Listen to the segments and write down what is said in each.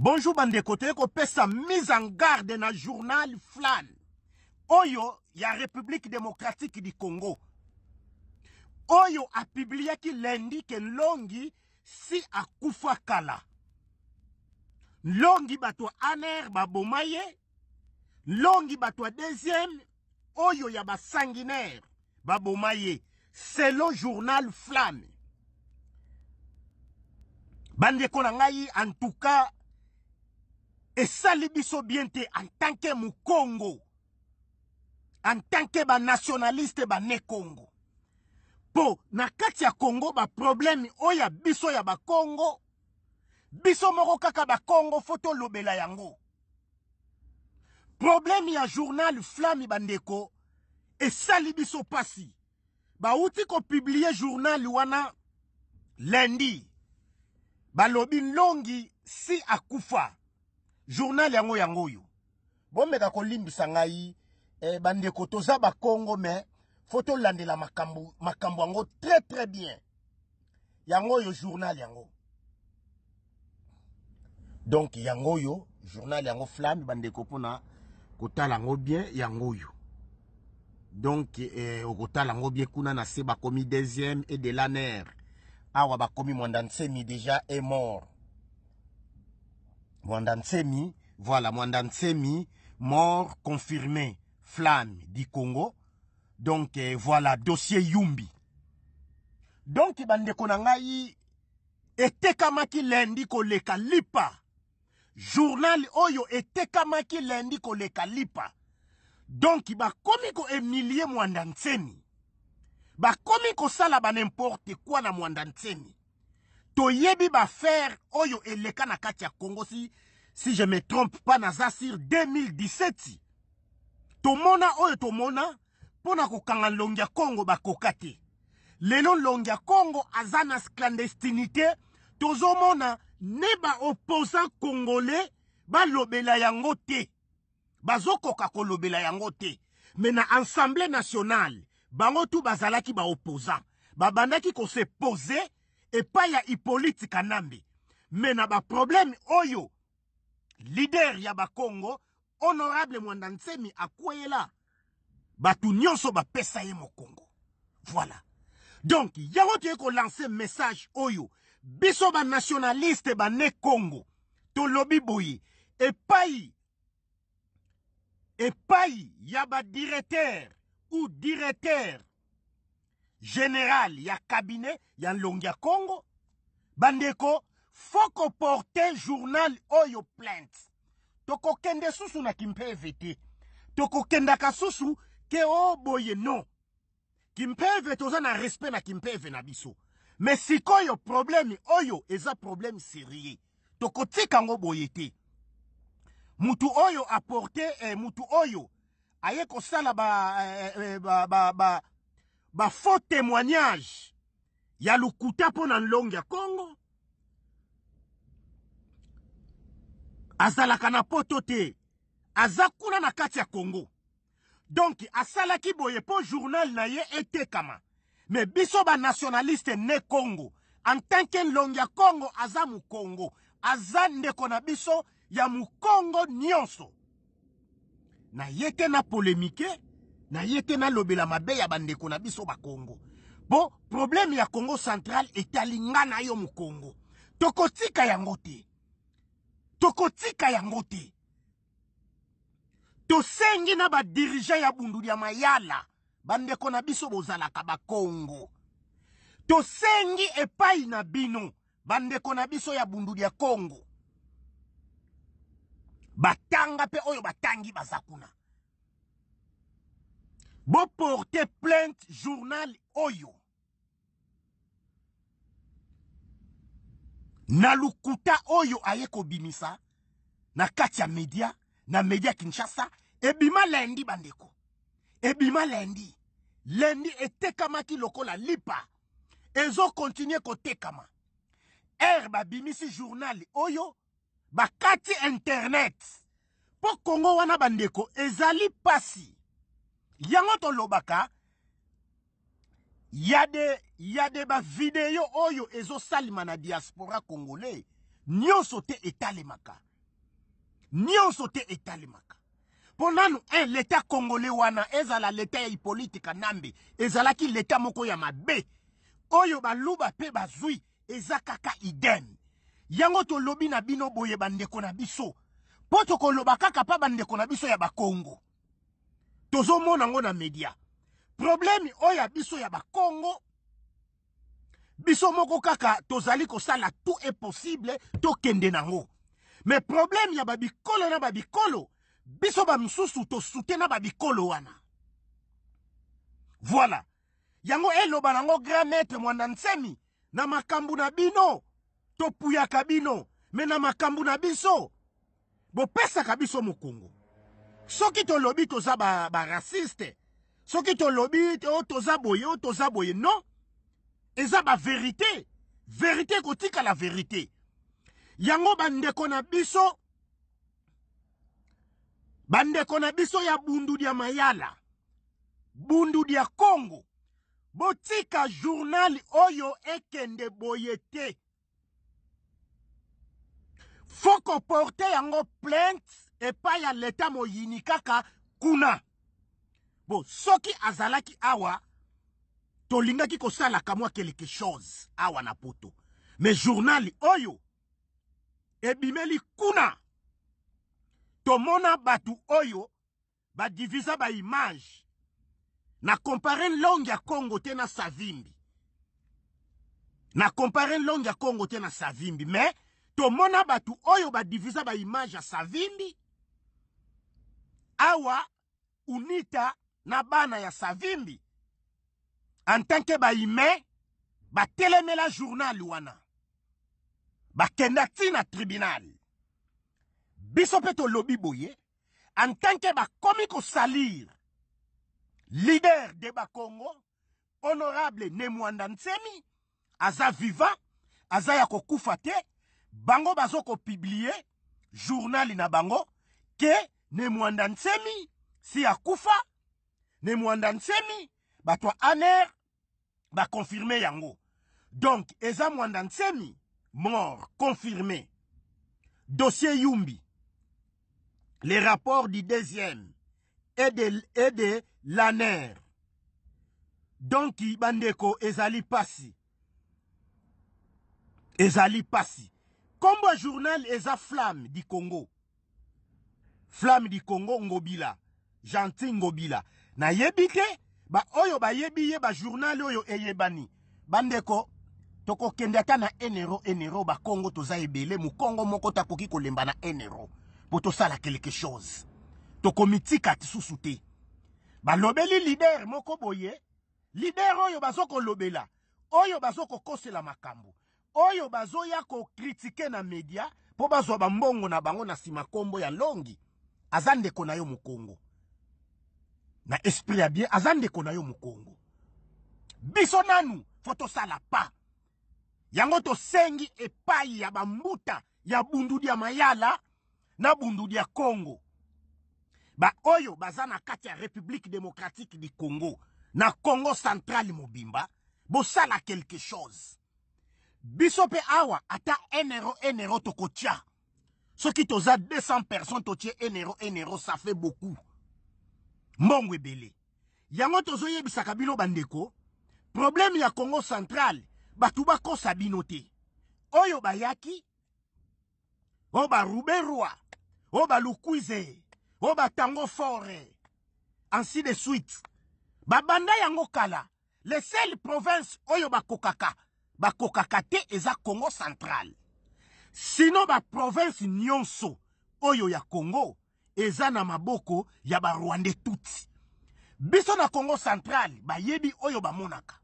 bonjour bandeko toyei sa mise en garde le journal flan oyo la république démocratique du congo oyo ki lendi que longi si akufa kala Longi bato aner babomaye. Longi Longi bato deuxième oyo ya sanguinaire. sanguinaire, C'est selon journal flamme Bande en tout cas esali biso bien te entanke mokongo entanke banationaliste banekongo mpo na kati ya kongo baproblème oyo ya biso ya bakongo biso moko kaka bakongo fo tolobela yango problème ya journal flami bandeko esali biso pasi bauti kopiblie journal wana lendi balobi nlongi si akufa journal yango yango Bon bomeka kolimbisa ngai eh, bandeko toza bakongo me Photo landela makambo, makambu yango très très bien yango yo journal yango donc yango yo, journal yango flamme bandeko ko tala bien yango donc eh, bien kuna na se bakomi deuxième et de laner awa bakomi se mi déjà est mort Mwandansemi, voilà, Mwandansemi, mort confirmé, flamme du Congo. Donc, eh, voilà, dossier Yumbi. Donc, bandeko nangai, qu'il lundi le kalipa. Journal oyo qu'il lundi le kalipa. Donc, bakomi komiko Emilie Mwandansemi. Bakomi ko ça salaban n'importe quoi na Mwandansemi toyebi bafere oyo eleka na kati ya congo si, si je me trompe pas na Zasir 2017 tomona oyo tomona pona na kokanga longya congo ba kokati. lelo Longia congo azana na clandestinité tozomona ne opposant congolais ba yango yangote. bazokoka kolobela yango te Mais na assemblée nationale bango tu bazalaki bandaki ko se poser et en ya hippolyte kanambi Mais na problème oyo leader ya Congo, honorable a ntsemi ba so ba pesa ye Congo, voilà donc yango ko lancer message oyo biso ba ne congo et paye Et a ya directeur ou directeur général ya cabinet ya a ya Congo bandeko foko porte journal oyo plainte kende susu na Toko te ka susu ke o boye no kimpeve to na respect na kimpeve na biso ko yo problème? oyo eza problème sérieux toko yango boye te mutu oyo apporte eh, mutu oyo aye sala eh, eh, eh, ba, ba, ba, ba, ba faux témoignage ya le mpo na long ya Congo azalaka na potote te aza kuna na kati ya Congo donk ki boye po journal na ye kama, mais biso ba nationaliste ne Congo en tant ya Congo aza Congo aza kona na biso ya nyonso na ye na polemike naye te nalobela mabe ya bandeko na biso bakongo bo probleme ya congo central etali nga na yo mokongo tokotika yango te tokotika yango te tosengi na badirigen ya bundulu ya mayala bandeko na biso bozalaka bakongo tosengi epai na bino bandeko na biso ya bundulu ya kongo batanga mpe oyo batangi baza kuna boporte plainte journal oyo na lukuta oyo aye kobimisa na kati ya media na media kinshasa ebima lendi bandeko ebima lendi lendi etekamaki lokola lipa ezokontinue kotekama r babimisi journal oyo bakati internet mpo kongo wana bandeko ezali pasi yango tolobaka ya de ya de bavideo oyo ezosalema na diaspora congolais nyonso te etalemaka nyonso te etalemaka mpo nanu e leta congolais wana ezala leta ya hippolyte kanambe ezalaki leta moko ya mabe oyo baluba mpe bazwi eza kaka idem yango tolobi na bino boye bandeko na biso mpo tokoloba kaka mpa bandeko na biso ya bakongo tozomona yango na media probleme oyo ya biso ya bakongo biso moko kaka tozali kosala tout est possible tokende nango me probleme ya babikolo na babikolo biso bamisusu tosute na babikolo wana voilà yango eloba nango grand maître mwanda nsemi na makambo na bino topuyaka bino me na makambo na biso bopesaka biso mokongo soki tolobi toza baraciste ba soki tolobi oyo oh, toza boye oyo oh, toza boye non eza baverité verité ekotikala verité yango bandeko na biso bandeko na biso ya bundu dia mayala bundu dia congo botika journal oyo ekende boye te fo koporte yango plainte epai ya leta moyini kaka kuna bo soki azalaki awa tolingaki kosalaka mwa quelque chose awa na poto me journal oyo ebimeli kuna tomona bato oyo badivisa baimage na kompare longe ya congo te na savimbi na kompare longe ya congo te na savimbi me tomona bato oyo badivisa baimage ya savimbi awa unita na bana ya savimbi en tant ke bahumain batelemela journal wana bakendaki na tribunal biso mpe tolobi boye en tant ke bakomi kosalir lider de bakongo honorable nemwanda ntsemi aza vivant aza ya kokufa te bango baza kopiblie journal na bango ke nemwanda si ya kufa nemwanda Nsemi, ba ya aner yango Donc, eza mwanda mort confirmé dossier yumbi les rapports du deuxième et de, et de l'aner Donc, bandeko ezali passi. ezali passi. combo journal eza flamme du congo flamme du Congo ngobila gentil ngobila nayebi te ba bayebi ye bajournal oyo eyebani bandeko toko ata na enero enero bakongo toza ebele Congo moko takoki kolemba na enero boto sala quelque chose tokomitika lisusu ba lobeli lider moko boye lider oyo lobela oyo bazokokosela makambo oyo bazoya kokritike na media mpo bazwa bambongo na bango na nsima nkombo ya longi aza ndeko na yo mokongo na esprit ya bien aza ndeko na yo mokongo biso nanu fo tosala pa yango tosengi epai ya bambuta ya bundudi ya mayala na bundudi ya kongo baoyo baza na kati ya république démocratique du congo na congo centrale mobimba bosala quelque chose biso mpe awa ata enero enero tokotia ce qui toza 200 personnes totie enero enero ça fait beaucoup y'a ebele yango tozoyebisaka bisakabilo bandeko problème ya congo central Ba bakosa bino oyo bayaki Oba baruberwa oyo balukwize oyo Tango fore ainsi de suite babanda yango kala le seules province oyo Ba bakokaka te eza congo central sino baprovince nyonso oyo ya congo eza na maboko ya barwande tuti biso na congo central bayebi oyo bamonaka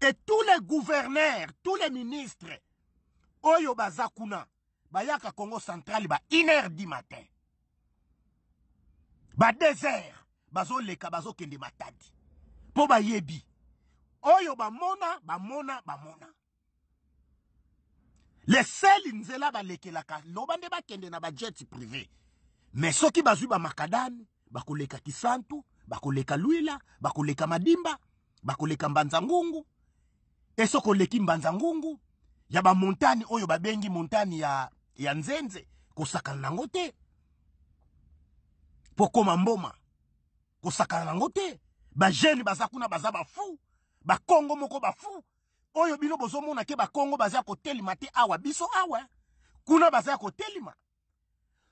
et tous les gouverneurs tous les ministres oyo baza kuna bayaka congo central ba 1 du matin ba 2 bazoleka bazokende matadi mpo bayebi oyo bamona bamona bamona leseli nzela balekelaka loba nde bakende na bajet privé me soki bazwi bamakadami bakoleka kisantu bakoleka lwila bakoleka madimba bakoleka mbanza ngungu esoki oleki mbanza ngungu ya bamontani oyo babengi montani ya, ya nzenze kosakana nango te mpo koma mboma kosakana nango te bajene baza kuna baza bafu bakongo moko bafu oyo bino bozomona ke bakongo baza kotelema te awa biso awa kuna baza kotelema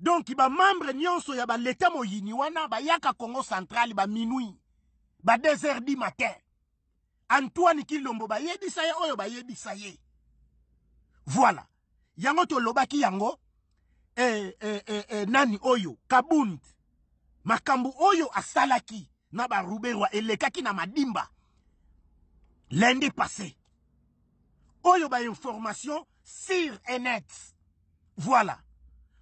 donk bamembre nyonso ya baleta moyini wana bayaka congo centrale baminui ba 2 heures du matin antoine kilombo bayebisa ye oyo bayebisa ye voilà yango tolobaki yango eh, eh, eh, eh, nani oyo kabund makambo oyo asalaki na baruberwa elekaki na madimba lundi passé oyo ba information sir et net voilà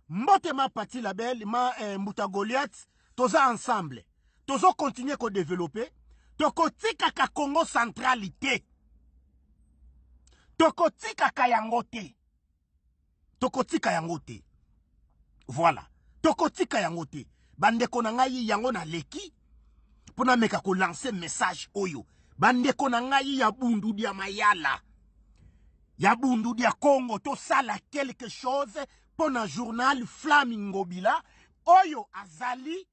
motema pati belle, ma eh, mbuta goliath toza ensemble tozo continuer ko développer tika ka congo centralité tokotika ka kayangote. Toko tokotika yangote. voilà tokotika tika yangote. yango na leki, pour naleki mpo lancer message oyo Bande konangayi yabundu ya bundu mayala ya bundu dia Congo sala quelque chose pona journal flamingo bila, oyo azali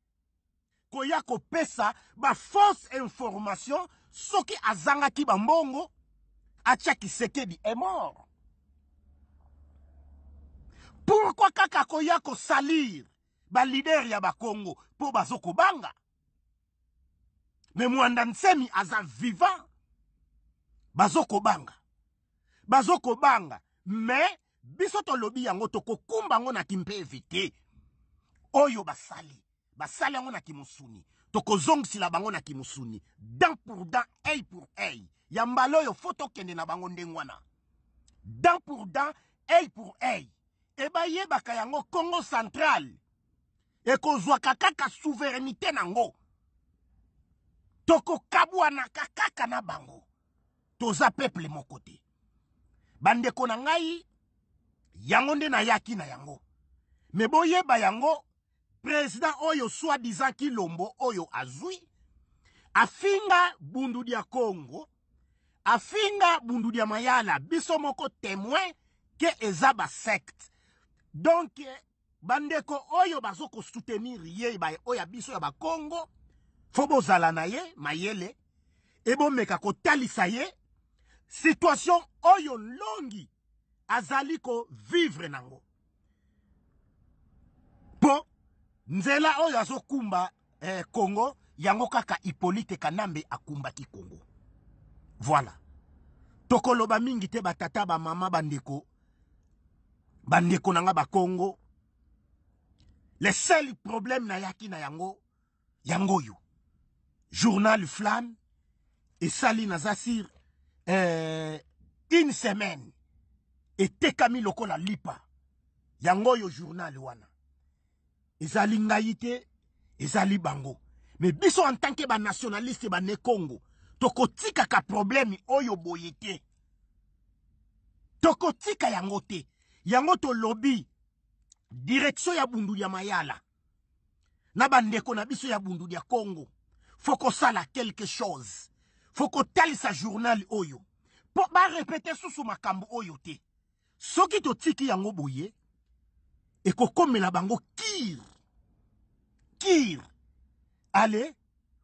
koya pesa, ba fausse information soki azangaki bambongo seke di est mort pourquoi kaka koya ba leader ya ba po bazo kobanga me mwanda nsemi aza vivant bazoko banga. bazokobanga me biso tolobi yango tokokumba yango na kimpevi te oyo basali basali yango na kimusuni tokozongisila bango na kimusuni dent pour dent œil pour œil ya mbala oyo fo tokende na bango ndenge wana dent pour dent œil pour œil ebayebaka yango congo central ekozwaka kaka souveraineté nango tokokabwanaka kaka na bango toza peuple moko te bandeko na ngai yango nde nayaki na yango me boyeba yango president oyo swadizan kilombo oyo azwi afinga bundu dia congo afinga bundu dia mayala biso moko témoin ke eza basecte donk bandeko oyo baza kosoutenir ye oyo ya biso ya bakongo fo bozala na ye mayele ebomeka kotalisa ye situation oyo longi azali vivre nango Po nzela oyo Kumba eh, congo yango kaka hippolyte kanambe ki congo voilà tokoloba mingi te batata mama bandeko bandeko nanga ba Congo le seul problème yaki na yango yango yu journal flan et salina zasir. euh, une semaine etekami lokola lipa yango oyo journal wana ezali ngai te ezali bango me biso en tant ke banationaliste bane congo tokotikaka probleme oyo boye te tokotika yango te yango tolobi direktion ya bundulia mayala na bandeko na biso ya bundulia congo fo kosala quelque chose fokotalisa journal oyo mpo barepete susu makambo oyo te soki totiki yango boye ekokomela bango kir kir ale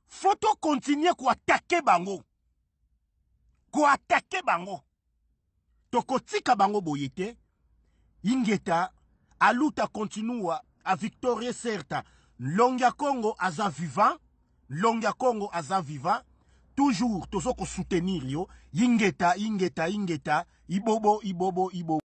foto kontinue koatake bango koatake bango tokotika bango boye te ingeta aluta kontinua avictorie serta nlongo ya kongo aza vivant nlongo ya kongo aza vivant toujours toza kosoutenir yo yingeta yingeta yingeta ibobo ibobo ibobo